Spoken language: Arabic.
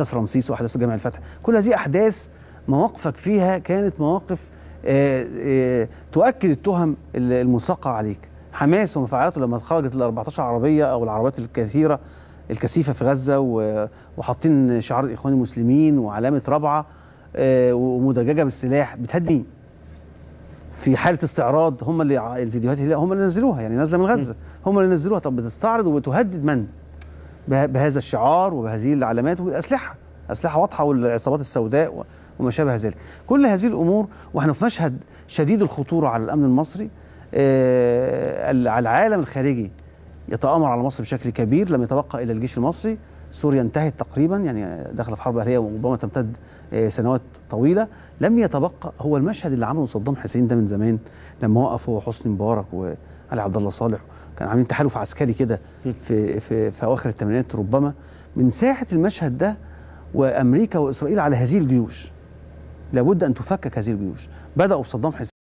احداث رمسيس واحداث جامع الفتح كل هذه احداث مواقفك فيها كانت مواقف آآ آه، آآ آه، تؤكد التهم الملصقه عليك حماس ومفاعلاته لما خرجت ال 14 عربيه او العربيات الكثيره الكثيفه في غزه وحاطين شعار الاخوان المسلمين وعلامه رابعه آه، ومدججه بالسلاح بتهدي في حاله استعراض هم اللي الفيديوهات هم اللي نزلوها يعني نازله من غزه هم اللي نزلوها طب بتستعرض وبتهدد من؟ بهذا الشعار وبهذه العلامات والأسلحة أسلحة واضحة والعصابات السوداء وما شابه ذلك كل هذه الأمور وإحنا في مشهد شديد الخطورة على الأمن المصري آه، على العالم الخارجي يتآمر على مصر بشكل كبير لم يتبقى إلا الجيش المصري سوريا انتهت تقريبا يعني داخله في حرب اهليه وربما تمتد آه، سنوات طويله لم يتبقى هو المشهد اللي عمله صدام حسين ده من زمان لما وقف هو حسني مبارك وعلي عبد الله صالح كان عاملين تحالف عسكري كده في في في اواخر الثمانينات ربما من ساحه المشهد ده وامريكا واسرائيل على هذه الجيوش لابد ان تفكك هذه الجيوش بداوا بصدام حسين